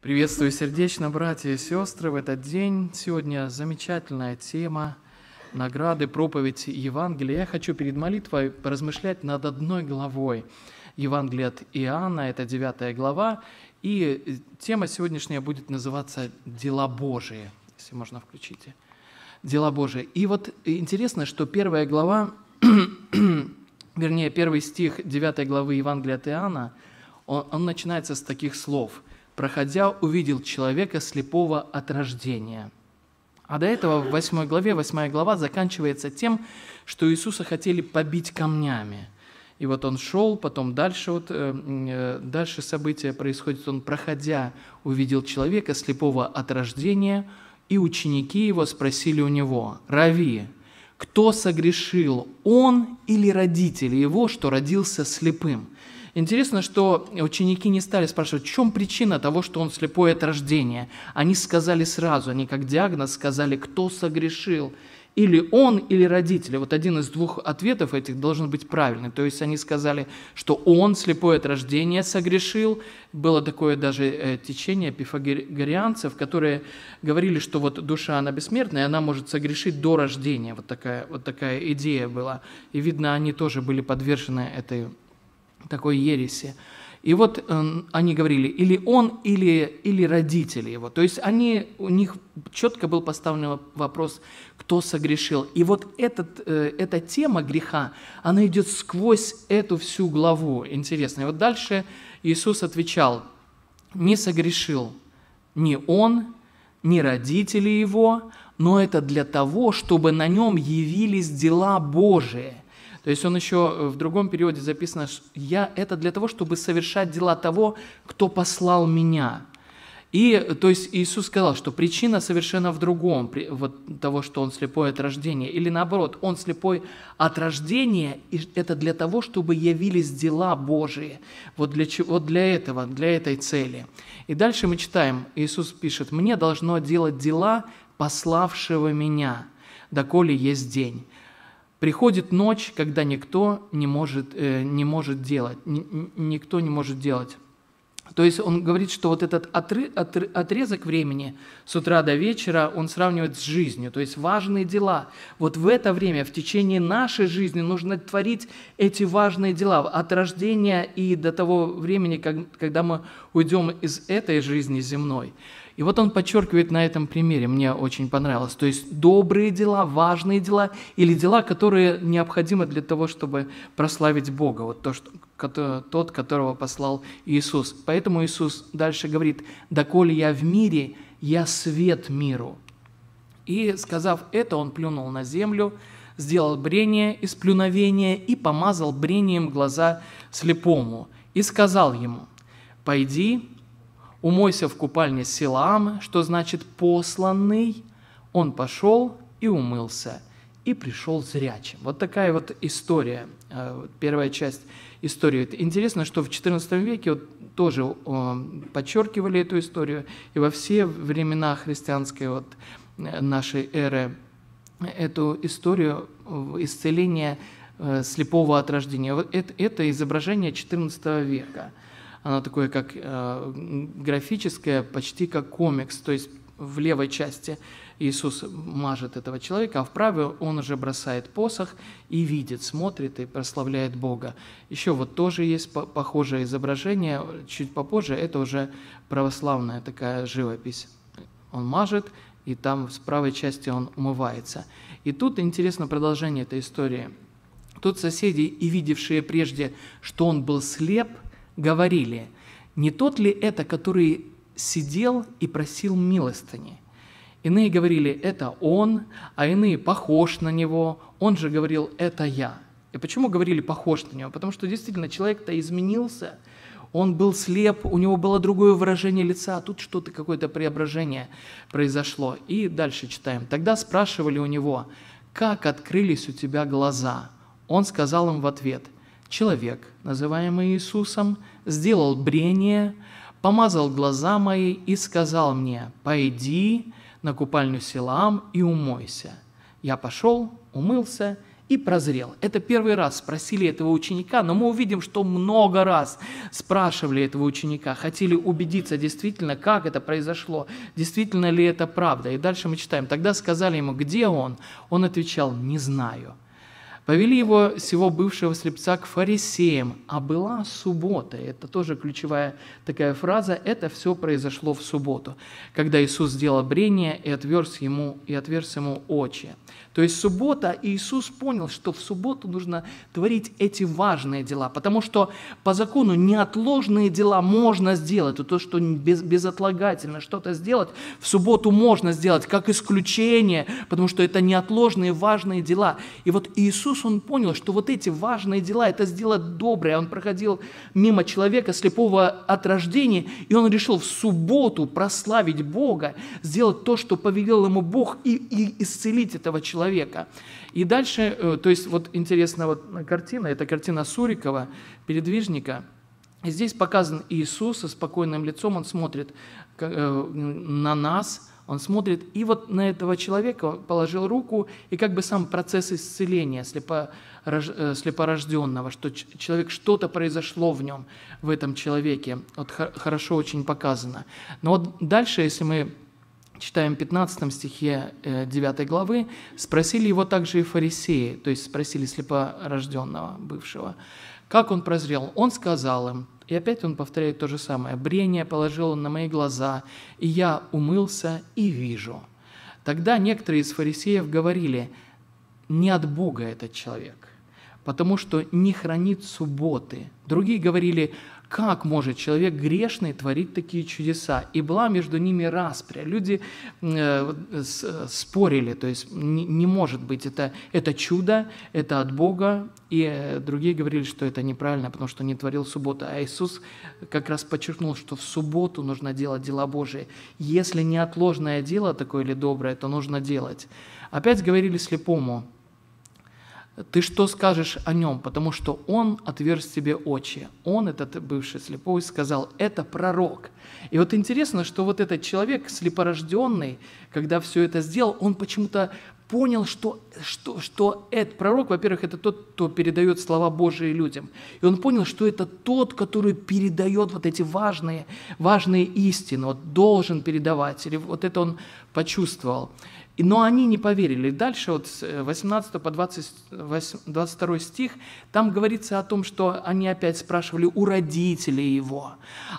Приветствую сердечно, братья и сестры, в этот день. Сегодня замечательная тема награды, проповедь Евангелия. Я хочу перед молитвой размышлять над одной главой. Евангелия от Иоанна, это 9 глава, и тема сегодняшняя будет называться «Дела Божии», если можно включите. «Дела Божии». И вот интересно, что первая глава, вернее, первый стих 9 главы Евангелия от Иоанна, он, он начинается с таких слов – проходя, увидел человека слепого от рождения. А до этого в 8 главе, 8 глава заканчивается тем, что Иисуса хотели побить камнями. И вот он шел, потом дальше, вот, э, э, дальше события происходит, он, проходя, увидел человека слепого от рождения, и ученики его спросили у него, «Рави, кто согрешил, он или родители его, что родился слепым?» Интересно, что ученики не стали спрашивать, в чем причина того, что он слепой от рождения. Они сказали сразу, они как диагноз сказали, кто согрешил. Или он, или родители. Вот один из двух ответов этих должен быть правильный. То есть они сказали, что он слепой от рождения согрешил. Было такое даже э, течение пифагорианцев, которые говорили, что вот душа, она бессмертная, она может согрешить до рождения. Вот такая, вот такая идея была. И видно, они тоже были подвержены этой такой ереси. И вот э, они говорили, или он, или, или родители его. То есть они, у них четко был поставлен вопрос, кто согрешил. И вот этот, э, эта тема греха, она идет сквозь эту всю главу. Интересно. И вот дальше Иисус отвечал, не согрешил ни он, ни родители его, но это для того, чтобы на нем явились дела Божии – то есть он еще э, в другом периоде записано, что «я» — это для того, чтобы совершать дела того, кто послал меня. И, то есть, Иисус сказал, что причина совершенно в другом, вот того, что он слепой от рождения. Или наоборот, он слепой от рождения, и это для того, чтобы явились дела Божии. Вот для, чего, вот для этого, для этой цели. И дальше мы читаем, Иисус пишет, «Мне должно делать дела пославшего меня, доколе есть день». Приходит ночь, когда никто не может, э, не может делать, ни, никто не может делать. То есть он говорит, что вот этот отры, отр, отрезок времени с утра до вечера он сравнивает с жизнью, то есть важные дела. Вот в это время, в течение нашей жизни нужно творить эти важные дела от рождения и до того времени, как, когда мы уйдем из этой жизни земной. И вот он подчеркивает на этом примере, мне очень понравилось. То есть добрые дела, важные дела или дела, которые необходимы для того, чтобы прославить Бога, вот то, что, тот, которого послал Иисус. Поэтому Иисус дальше говорит, «Доколе я в мире, я свет миру». И, сказав это, он плюнул на землю, сделал брение из плюновения и помазал брением глаза слепому, и сказал ему, «Пойди, умойся в купальне Силаамы, что значит «посланный». Он пошел и умылся, и пришел зрячим. Вот такая вот история, э, первая часть истории. Интересно, что в XIV веке вот тоже э, подчеркивали эту историю, и во все времена христианской вот э, нашей эры эту историю исцеления слепого от рождения. Вот это, это изображение XIV века – оно такое как э, графическое, почти как комикс, то есть в левой части Иисус мажет этого человека, а в правой он уже бросает посох и видит, смотрит и прославляет Бога. Еще вот тоже есть похожее изображение, чуть попозже, это уже православная такая живопись. Он мажет, и там в правой части он умывается. И тут интересно продолжение этой истории. Тут соседи, и видевшие прежде, что он был слеп – говорили, не тот ли это, который сидел и просил милостыни? Иные говорили, это он, а иные похож на него, он же говорил, это я. И почему говорили похож на него? Потому что действительно человек-то изменился, он был слеп, у него было другое выражение лица, а тут что-то, какое-то преображение произошло. И дальше читаем. Тогда спрашивали у него, как открылись у тебя глаза? Он сказал им в ответ – человек, называемый Иисусом, сделал брение, помазал глаза мои и сказал мне, «Пойди на купальню Силам и умойся». Я пошел, умылся и прозрел. Это первый раз спросили этого ученика, но мы увидим, что много раз спрашивали этого ученика, хотели убедиться действительно, как это произошло, действительно ли это правда. И дальше мы читаем. Тогда сказали ему, где он? Он отвечал, не знаю. Повели его, всего бывшего слепца, к фарисеям, а была суббота. Это тоже ключевая такая фраза. Это все произошло в субботу, когда Иисус сделал брение и отверз ему, и отверз ему очи. То есть суббота, Иисус понял, что в субботу нужно творить эти важные дела, потому что по закону неотложные дела можно сделать, а то, что без, безотлагательно что-то сделать, в субботу можно сделать, как исключение, потому что это неотложные важные дела. И вот Иисус, он понял, что вот эти важные дела, это сделать доброе. Он проходил мимо человека, слепого от рождения, и он решил в субботу прославить Бога, сделать то, что повелел ему Бог, и, и исцелить этого человека человека. И дальше, э, то есть вот интересная вот картина, это картина Сурикова, передвижника. здесь показан Иисус со спокойным лицом, он смотрит э, на нас, он смотрит, и вот на этого человека положил руку, и как бы сам процесс исцеления слепорож... Э, слепорожденного, что человек, что-то произошло в нем, в этом человеке, вот хорошо очень показано. Но вот дальше, если мы читаем 15 стихе 9 э, главы, спросили его также и фарисеи, то есть спросили слепорожденного бывшего, как он прозрел. Он сказал им, и опять он повторяет то же самое, «Брение положил он на мои глаза, и я умылся и вижу». Тогда некоторые из фарисеев говорили, «Не от Бога этот человек, потому что не хранит субботы». Другие говорили, как может человек грешный творить такие чудеса? И была между ними распря. Люди э, э, спорили, то есть не, не может быть, это, это чудо, это от Бога. И э, другие говорили, что это неправильно, потому что не творил субботу. А Иисус как раз подчеркнул, что в субботу нужно делать дела Божие. Если неотложное дело такое или доброе, то нужно делать. Опять говорили слепому, ты что скажешь о нем? Потому что он отверз тебе очи. Он, этот бывший слепой, сказал, это пророк. И вот интересно, что вот этот человек слепорожденный, когда все это сделал, он почему-то понял, что, что, что этот пророк, во-первых, это тот, кто передает слова Божии людям. И он понял, что это тот, который передает вот эти важные, важные истины, вот должен передавать. Или вот это он почувствовал. Но они не поверили. Дальше вот 18 э, по 20, 22 стих, там говорится о том, что они опять спрашивали у родителей его.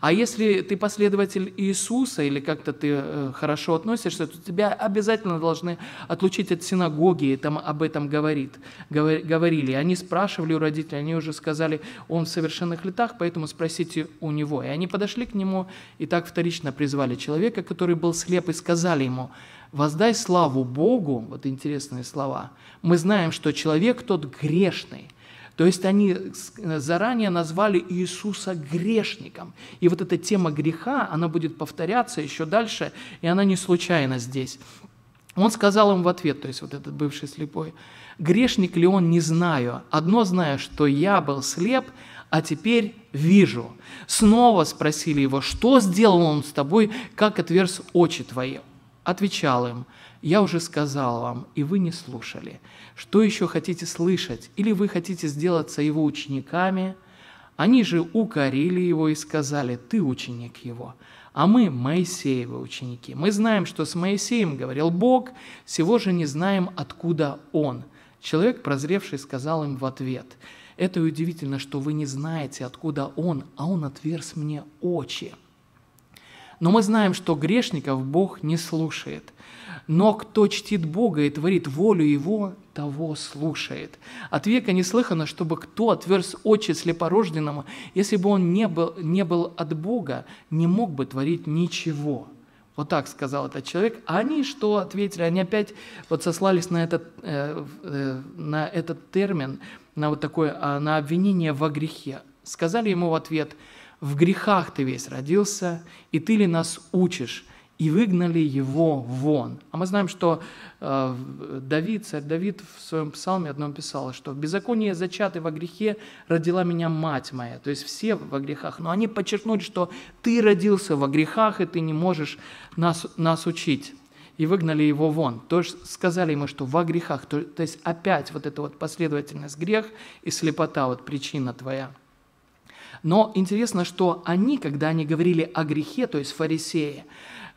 А если ты последователь Иисуса или как-то ты э, хорошо относишься, то тебя обязательно должны отлучить от синагоги, и там об этом говорит, говорили. Они спрашивали у родителей, они уже сказали, он в совершенных летах, поэтому спросите у него. И они подошли к нему и так вторично призвали человека, который был слеп, и сказали ему, «Воздай славу Богу», вот интересные слова, мы знаем, что человек тот грешный. То есть они э, заранее назвали Иисуса грешником. И вот эта тема греха, она будет повторяться еще дальше, и она не случайно здесь. Он сказал им в ответ, то есть вот этот бывший слепой, «Грешник ли он, не знаю. Одно знаю, что я был слеп, а теперь вижу». Снова спросили его, «Что сделал он с тобой, как отверз очи твои?» Отвечал им, я уже сказал вам, и вы не слушали. Что еще хотите слышать? Или вы хотите сделаться его учениками? Они же укорили его и сказали, ты ученик его. А мы Моисеевы ученики. Мы знаем, что с Моисеем говорил Бог, всего же не знаем, откуда он. Человек, прозревший, сказал им в ответ, это удивительно, что вы не знаете, откуда он, а он отверз мне очи. Но мы знаем, что грешников Бог не слушает. Но кто чтит Бога и творит волю Его, того слушает. От века не слыхано, чтобы кто отверз очи слепорожденному, если бы он не был, не был от Бога, не мог бы творить ничего». Вот так сказал этот человек. А они что ответили? Они опять вот сослались на этот, э, э, на этот термин, на вот такое, а, на обвинение во грехе. Сказали ему в ответ – в грехах ты весь родился, и ты ли нас учишь, и выгнали его вон. А мы знаем, что э, Давид, царь Давид в своем псалме одном писал, что в беззаконии зачаты во грехе родила меня мать моя. То есть все во грехах. Но они подчеркнут, что ты родился во грехах, и ты не можешь нас, нас учить. И выгнали его вон. То есть сказали ему, что во грехах. То, то есть опять вот эта вот последовательность грех и слепота, вот причина твоя – но интересно, что они, когда они говорили о грехе, то есть фарисеи,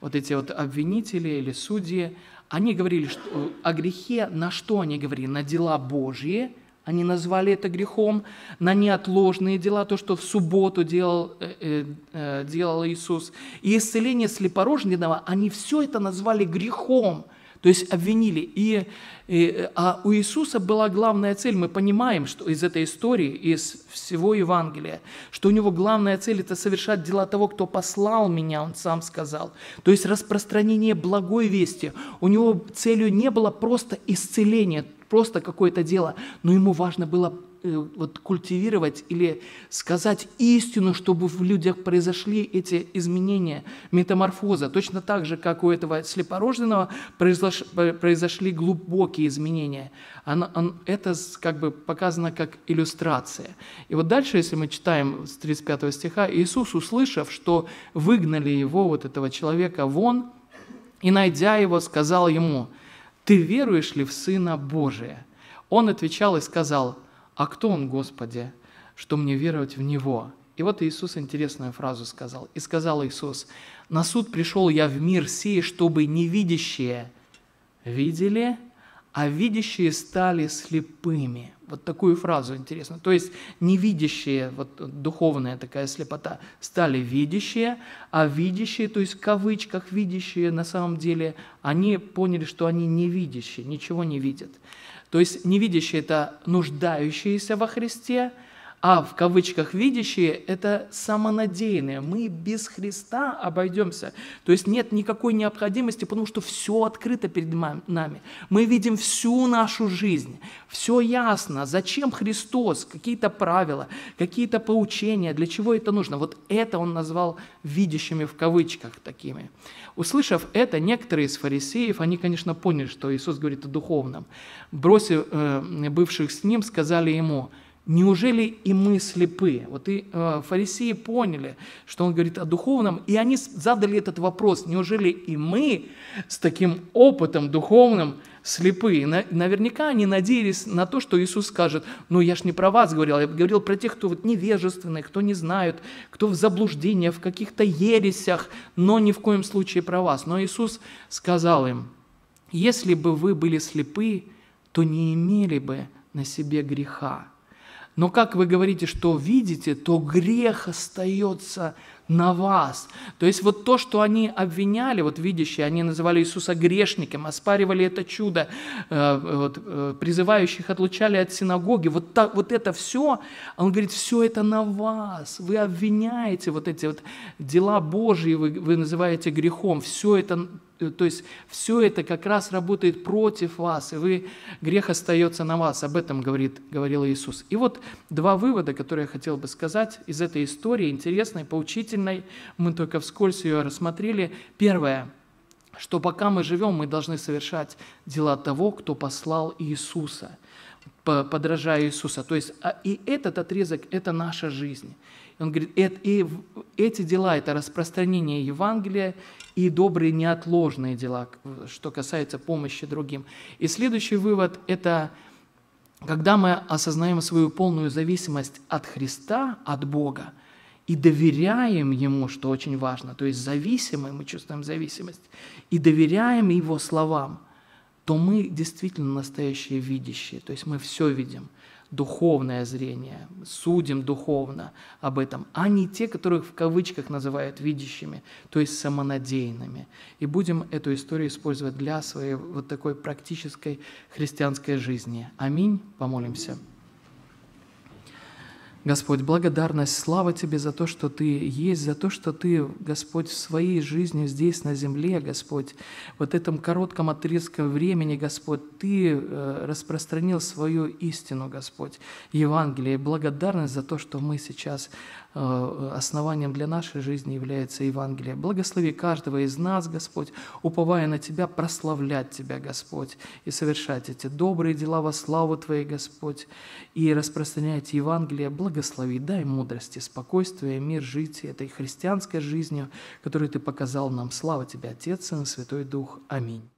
вот эти вот обвинители или судьи, они говорили что, э, о грехе, на что они говорили? На дела Божьи, они назвали это грехом, на неотложные дела, то, что в субботу делал, э, э, э делал Иисус, и исцеление слепорожденного, они все это назвали грехом – то есть обвинили. И, и, а у Иисуса была главная цель. Мы понимаем что из этой истории, из всего Евангелия, что у него главная цель – это совершать дела того, кто послал меня, он сам сказал. То есть распространение благой вести. У него целью не было просто исцеление, просто какое-то дело, но ему важно было Э, вот, культивировать или сказать истину, чтобы в людях произошли эти изменения, метаморфоза. Точно так же, как у этого слепорожденного произош, произошли глубокие изменения. Она, он, это как бы показано как иллюстрация. И вот дальше, если мы читаем с 35 стиха, Иисус, услышав, что выгнали его, вот этого человека, вон, и, найдя его, сказал ему, «Ты веруешь ли в Сына Божия?» Он отвечал и сказал, «А кто он, Господи, что мне веровать в Него?» И вот Иисус интересную фразу сказал. «И сказал Иисус, «На суд пришел я в мир сей, чтобы невидящие видели, а видящие стали слепыми». Вот такую фразу интересно. То есть невидящие, вот духовная такая слепота, стали видящие, а видящие, то есть в кавычках видящие на самом деле, они поняли, что они невидящие, ничего не видят. То есть невидящие – это нуждающиеся во Христе, а в кавычках видящие – это самонадеянные. Мы без Христа обойдемся. То есть нет никакой необходимости, потому что все открыто перед нами. Мы видим всю нашу жизнь. Все ясно. Зачем Христос? Какие-то правила, какие-то поучения. Для чего это нужно? Вот это он назвал видящими в кавычках такими. Услышав это, некоторые из фарисеев, они, конечно, поняли, что Иисус говорит о духовном. Бросив э, бывших с ним, сказали ему – Неужели и мы слепы? Вот и э, фарисеи поняли, что он говорит о духовном, и они задали этот вопрос, неужели и мы с таким опытом духовным слепы? наверняка они надеялись на то, что Иисус скажет, ну я ж не про вас говорил, я говорил про тех, кто вот невежественный, кто не знают, кто в заблуждении, в каких-то ересях, но ни в коем случае про вас. Но Иисус сказал им, если бы вы были слепы, то не имели бы на себе греха. Но как вы говорите, что видите, то грех остается на вас. То есть вот то, что они обвиняли, вот видящие, они называли Иисуса грешником, оспаривали это чудо, э, вот, э, призывающих отлучали от синагоги, вот, так, вот это все, он говорит, все это на вас, вы обвиняете вот эти вот дела Божьи, вы, вы называете грехом, все это э, то есть все это как раз работает против вас, и вы, грех остается на вас. Об этом говорит, говорил Иисус. И вот два вывода, которые я хотел бы сказать из этой истории, интересной, поучительной обязательной, мы только вскользь ее рассмотрели. Первое, что пока мы живем, мы должны совершать дела того, кто послал Иисуса, подражая Иисуса. То есть а, и этот отрезок – это наша жизнь. Он говорит, и эти дела – это распространение Евангелия и добрые неотложные дела, что касается помощи другим. И следующий вывод – это когда мы осознаем свою полную зависимость от Христа, от Бога – и доверяем Ему, что очень важно, то есть зависимы, мы чувствуем зависимость, и доверяем Его словам, то мы действительно настоящие видящие, то есть мы все видим, духовное зрение, судим духовно об этом, а не те, которых в кавычках называют видящими, то есть самонадеянными. И будем эту историю использовать для своей вот такой практической христианской жизни. Аминь. Помолимся. Господь, благодарность, слава Тебе за то, что Ты есть, за то, что Ты, Господь, в своей жизни здесь, на земле, Господь, вот этом коротком отрезке времени, Господь, Ты э, распространил свою истину, Господь, Евангелие. благодарность за то, что мы сейчас Э, основанием для нашей жизни является Евангелие. Благослови каждого из нас, Господь, уповая на Тебя, прославлять Тебя, Господь, и совершать эти добрые дела во славу Твоей, Господь, и распространять Евангелие. Благослови, дай мудрости, спокойствие, мир жить этой христианской жизнью, которую Ты показал нам. Слава Тебе, Отец, Сын, Святой Дух. Аминь.